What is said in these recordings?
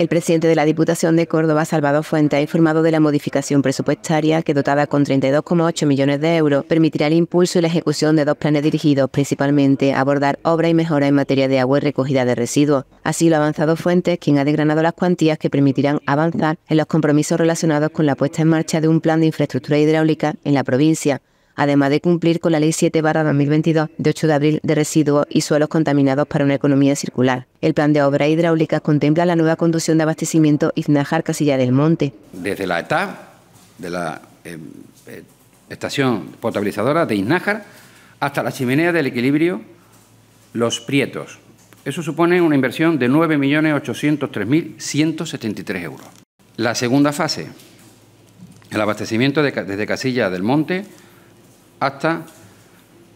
El presidente de la Diputación de Córdoba, Salvador Fuentes, ha informado de la modificación presupuestaria que, dotada con 32,8 millones de euros, permitirá el impulso y la ejecución de dos planes dirigidos principalmente a abordar obra y mejora en materia de agua y recogida de residuos. Así lo ha avanzado Fuentes, quien ha desgranado las cuantías que permitirán avanzar en los compromisos relacionados con la puesta en marcha de un plan de infraestructura hidráulica en la provincia además de cumplir con la Ley 7-2022 de 8 de abril de residuos y suelos contaminados para una economía circular. El plan de obra hidráulica contempla la nueva conducción de abastecimiento Iznájar Casilla del Monte. Desde la etapa de la eh, eh, estación potabilizadora de Iznájar, hasta la chimenea del equilibrio Los Prietos. Eso supone una inversión de 9.803.173 euros. La segunda fase, el abastecimiento de, desde Casilla del Monte hasta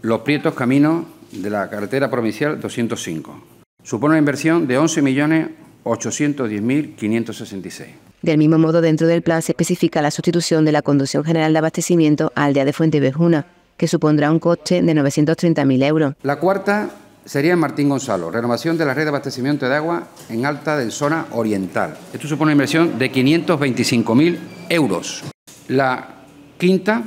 los prietos caminos de la carretera provincial 205. Supone una inversión de 11.810.566. Del mismo modo, dentro del plan se especifica la sustitución de la Conducción General de Abastecimiento a Aldea de Fuente Bejuna, que supondrá un coste de 930.000 euros. La cuarta sería Martín Gonzalo, renovación de la red de abastecimiento de agua en alta del zona oriental. Esto supone una inversión de 525.000 euros. La quinta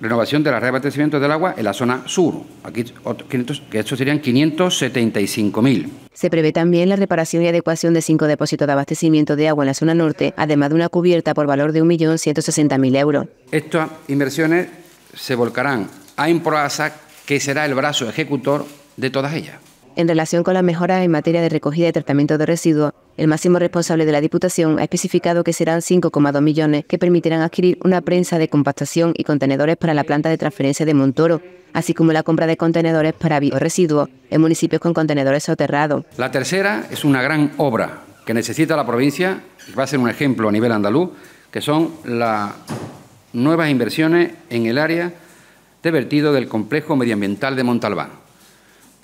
renovación de la red de abastecimiento del agua en la zona sur. Aquí, que estos serían 575.000. Se prevé también la reparación y adecuación de cinco depósitos de abastecimiento de agua en la zona norte, además de una cubierta por valor de 1.160.000 euros. Estas inversiones se volcarán a Improasa, que será el brazo ejecutor de todas ellas. En relación con las mejoras en materia de recogida y tratamiento de residuos, el máximo responsable de la Diputación ha especificado que serán 5,2 millones que permitirán adquirir una prensa de compactación y contenedores para la planta de transferencia de Montoro, así como la compra de contenedores para bioresiduos en municipios con contenedores soterrados. La tercera es una gran obra que necesita la provincia, y va a ser un ejemplo a nivel andaluz, que son las nuevas inversiones en el área de vertido del complejo medioambiental de Montalbán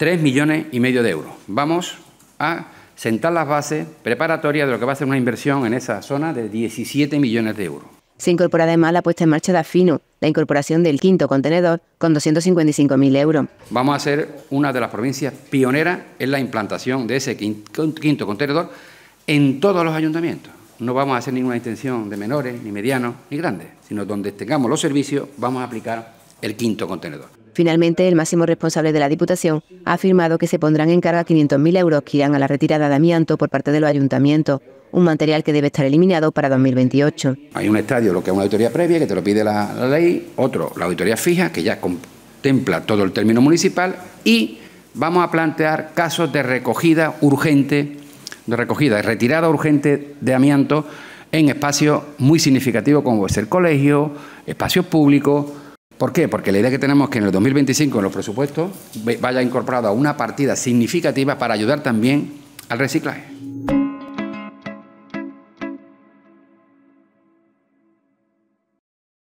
3 millones y medio de euros. Vamos a sentar las bases preparatorias de lo que va a ser una inversión en esa zona de 17 millones de euros. Se incorpora además la puesta en marcha de Afino, la incorporación del quinto contenedor con 255.000 euros. Vamos a ser una de las provincias pioneras en la implantación de ese quinto contenedor en todos los ayuntamientos. No vamos a hacer ninguna extensión de menores, ni medianos, ni grandes, sino donde tengamos los servicios vamos a aplicar el quinto contenedor. Finalmente, el máximo responsable de la Diputación ha afirmado que se pondrán en carga 500.000 euros que irán a la retirada de amianto por parte de los ayuntamientos, un material que debe estar eliminado para 2028. Hay un estadio, lo que es una auditoría previa, que te lo pide la, ley, otro, la auditoría fija, que ya contempla todo el término municipal, y vamos a plantear casos de recogida urgente, de recogida, y retirada urgente de amianto en espacios muy significativos como es el colegio, espacios públicos ¿Por qué? Porque la idea que tenemos es que en el 2025 en los presupuestos vaya incorporada una partida significativa para ayudar también al reciclaje.